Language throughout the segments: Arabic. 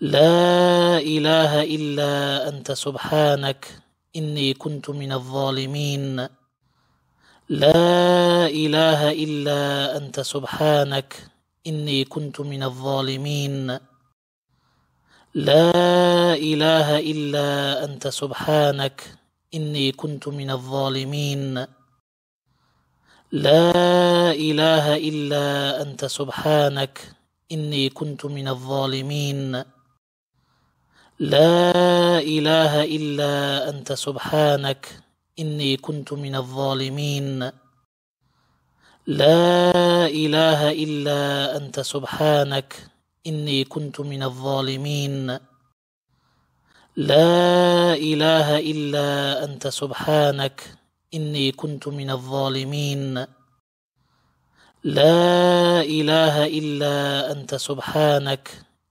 لا اله الا انت سبحانك اني كنت من الظالمين لا اله الا انت سبحانك اني كنت من الظالمين لا اله الا انت سبحانك اني كنت من الظالمين لا اله الا انت سبحانك اني كنت من الظالمين لا اله الا انت سبحانك اني كنت من الظالمين لا اله الا انت سبحانك اني كنت من الظالمين لا اله الا انت سبحانك اني كنت من الظالمين لا اله الا انت سبحانك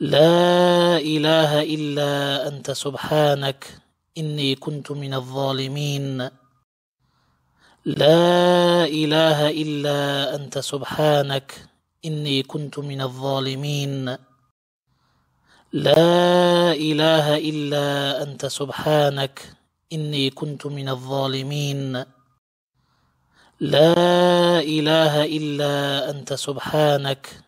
لا اله الا انت سبحانك اني كنت من الظالمين لا اله الا انت سبحانك اني كنت من الظالمين لا اله الا انت سبحانك اني كنت من الظالمين لا اله الا انت سبحانك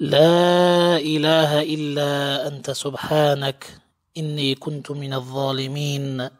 لا اله الا انت سبحانك اني كنت من الظالمين